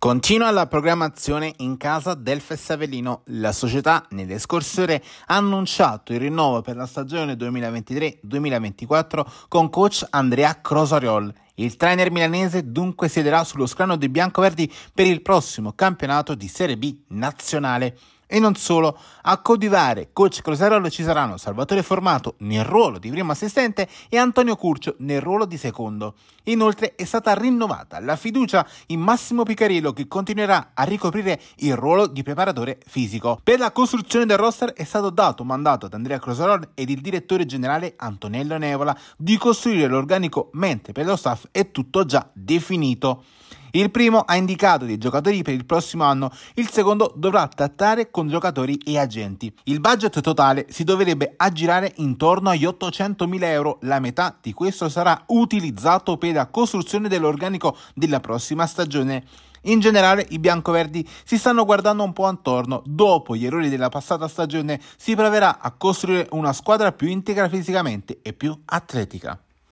Continua la programmazione in casa del Fessavellino. La società nelle scorse ore ha annunciato il rinnovo per la stagione 2023-2024 con coach Andrea Crosariol. Il trainer milanese dunque siederà sullo scranno dei biancoverdi per il prossimo campionato di Serie B nazionale. E non solo, a Codivare, coach Crosarolo ci saranno Salvatore Formato nel ruolo di primo assistente e Antonio Curcio nel ruolo di secondo. Inoltre è stata rinnovata la fiducia in Massimo Picariello che continuerà a ricoprire il ruolo di preparatore fisico. Per la costruzione del roster è stato dato mandato ad Andrea Crosarolo ed il direttore generale Antonello Nevola di costruire l'organico mentre per lo staff è tutto già definito. Il primo ha indicato dei giocatori per il prossimo anno, il secondo dovrà trattare con giocatori e agenti. Il budget totale si dovrebbe aggirare intorno agli 800.000 euro, la metà di questo sarà utilizzato per la costruzione dell'organico della prossima stagione. In generale i biancoverdi si stanno guardando un po' attorno, dopo gli errori della passata stagione si proverà a costruire una squadra più integra fisicamente e più atletica.